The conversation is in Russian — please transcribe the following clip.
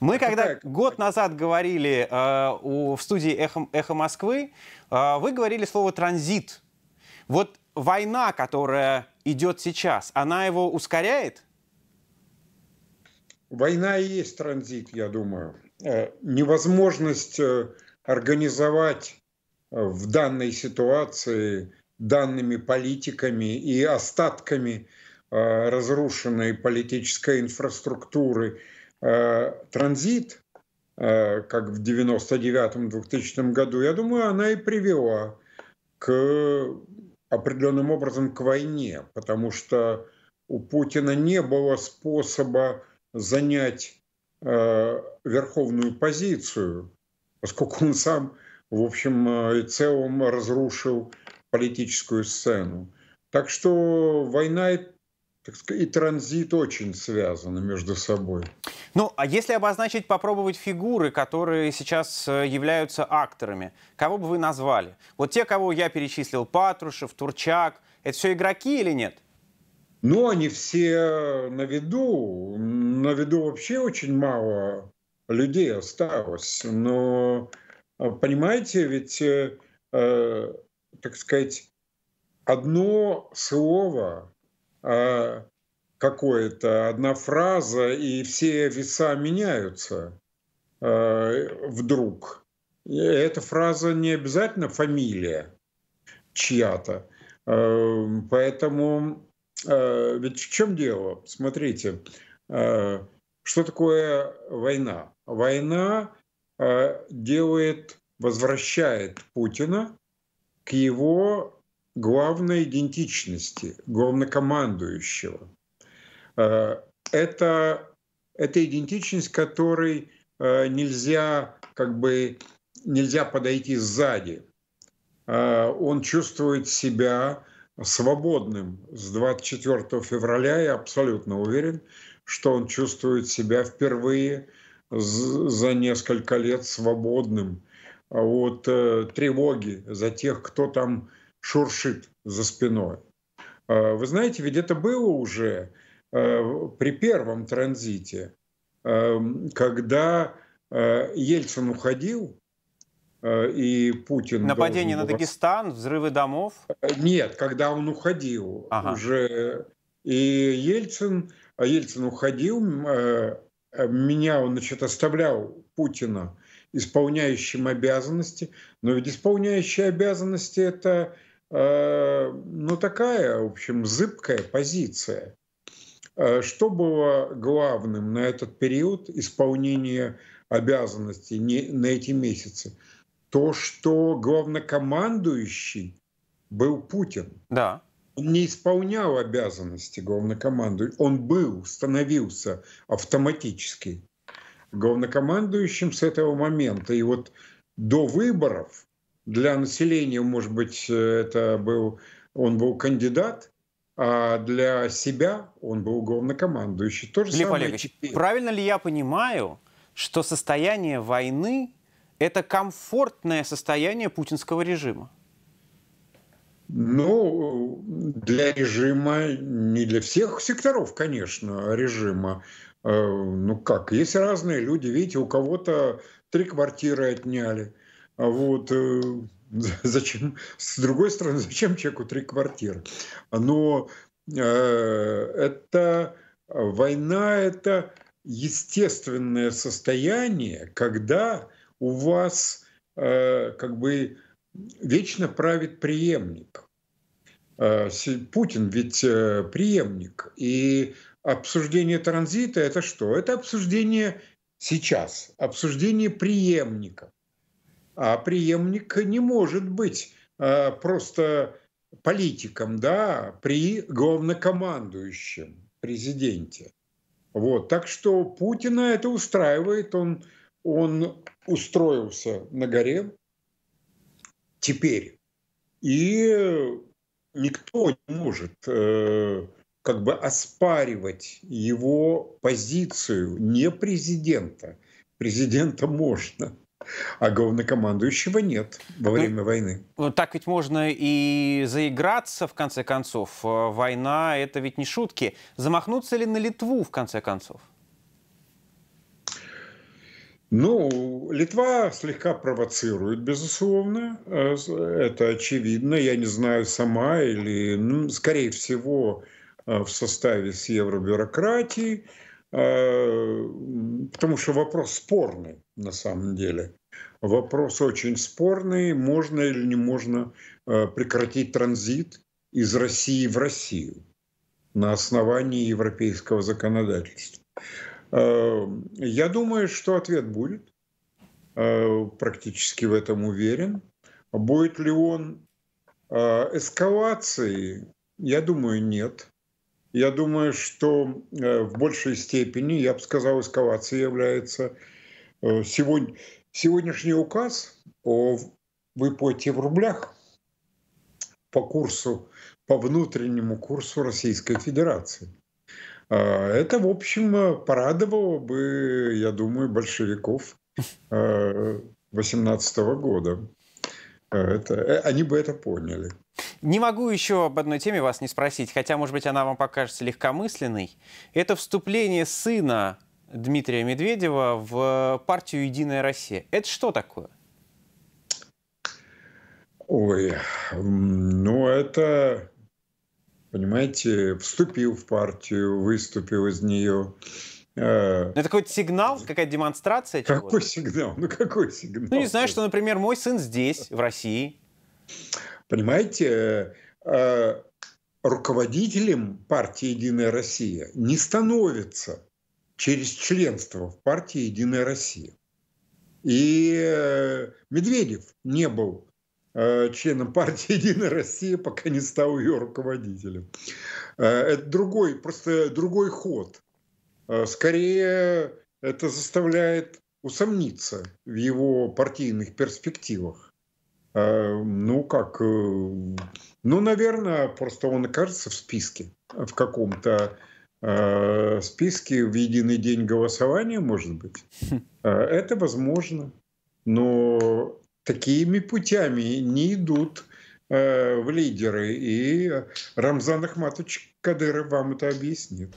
Мы это а когда так. год назад говорили э, у, в студии «Эхо, «Эхо Москвы», э, вы говорили слово «транзит». Вот война, которая идет сейчас, она его ускоряет? Война и есть транзит, я думаю. Э, невозможность э, организовать э, в данной ситуации данными политиками и остатками э, разрушенной политической инфраструктуры – Э, транзит, э, как в 99-2000 году, я думаю, она и привела к определенным образом к войне, потому что у Путина не было способа занять э, верховную позицию, поскольку он сам, в общем э, и целом, разрушил политическую сцену. Так что война так сказать, и транзит очень связаны между собой. Ну, а если обозначить, попробовать фигуры, которые сейчас э, являются акторами, кого бы вы назвали? Вот те, кого я перечислил, Патрушев, Турчак, это все игроки или нет? Ну, они все на виду. На виду вообще очень мало людей осталось. Но, а, понимаете, ведь, э, э, так сказать, одно слово – а, какое-то, одна фраза, и все веса меняются а, вдруг. эта фраза не обязательно фамилия чья-то. А, поэтому ведь в чем дело? Смотрите, что такое война? Война делает, возвращает Путина к его главной идентичности главнокомандующего. Э, это, это идентичность, которой э, нельзя как бы нельзя подойти сзади. Э, он чувствует себя свободным с 24 февраля. Я абсолютно уверен, что он чувствует себя впервые за несколько лет свободным от тревоги за тех, кто там шуршит за спиной. А, вы знаете, ведь это было уже а, при первом транзите, а, когда Ельцин уходил, и Путин... Нападение был... на Дагестан, взрывы домов? Нет, когда он уходил ага. уже. И Ельцин, Ельцин уходил, меня он, значит, оставлял Путина исполняющим обязанности. Но ведь исполняющие обязанности — это Э, ну, такая, в общем, зыбкая позиция. Э, что было главным на этот период исполнения обязанностей не, на эти месяцы? То, что главнокомандующий был Путин. Да. Он не исполнял обязанности главнокомандующего. Он был, становился автоматически главнокомандующим с этого момента. И вот до выборов для населения, может быть, э, это был, он был кандидат, а для себя он был главнокомандующий. То же Глеб самое Олегович, теперь. правильно ли я понимаю, что состояние войны – это комфортное состояние путинского режима? Ну, для режима, не для всех секторов, конечно, режима. Э, ну как, есть разные люди, видите, у кого-то три квартиры отняли – а вот э, зачем, с другой стороны, зачем человеку три квартиры? Но э, это война, это естественное состояние, когда у вас э, как бы вечно правит преемник. Путин ведь преемник. И обсуждение транзита это что? Это обсуждение сейчас, обсуждение преемников а преемник не может быть а, просто политиком, да, при главнокомандующем президенте. Вот, так что Путина это устраивает, он, он устроился на горе теперь. И никто не может э, как бы оспаривать его позицию не президента. Президента можно – а главнокомандующего нет во ну, время ну, войны. Так ведь можно и заиграться, в конце концов. Э, война — это ведь не шутки. Замахнуться ли на Литву, в конце концов? Ну, Литва слегка провоцирует, безусловно, э, это очевидно. Я не знаю, сама или, ну, скорее всего, э, в составе с евробюрократией. Э, потому что вопрос спорный на самом деле. Вопрос очень спорный, можно или не можно э, прекратить транзит из России в Россию на основании европейского законодательства. Э, я думаю, что ответ будет, практически в этом уверен. Будет ли он эскалацией? Я думаю, нет. Я думаю, что э, в большей степени, я бы сказал, эскалацией является э, сегодня, сегодняшний указ о выплате в рублях по курсу, по внутреннему курсу Российской Федерации. А, это, в общем, порадовало бы, я думаю, большевиков 18 э, года. Это, они бы это поняли. Не могу еще об одной теме вас не спросить, хотя, может быть, она вам покажется легкомысленной. Это вступление сына Дмитрия Медведева в партию «Единая Россия». Это что такое? Ой, ну это, понимаете, вступил в партию, выступил из нее. Э, ну, это какой-то сигнал, какая-то демонстрация? Какой сигнал? Ну, какой сигнал? Ну, не знаю, что, например, мой сын здесь, в России. Понимаете, э, э, руководителем партии «Единая Россия» не становится через членство в партии «Единая Россия». И э, Медведев не был членом партии «Единая Россия», пока не стал ее руководителем. Это другой, просто другой ход. Скорее, это заставляет усомниться в его партийных перспективах. Э, ну как, э, ну, наверное, просто он окажется в списке, в каком-то э, списке в единый день голосования, может быть. Хм. Это возможно, но такими путями не идут в лидеры, и Рамзан Ахматович Кадыров вам это объяснит.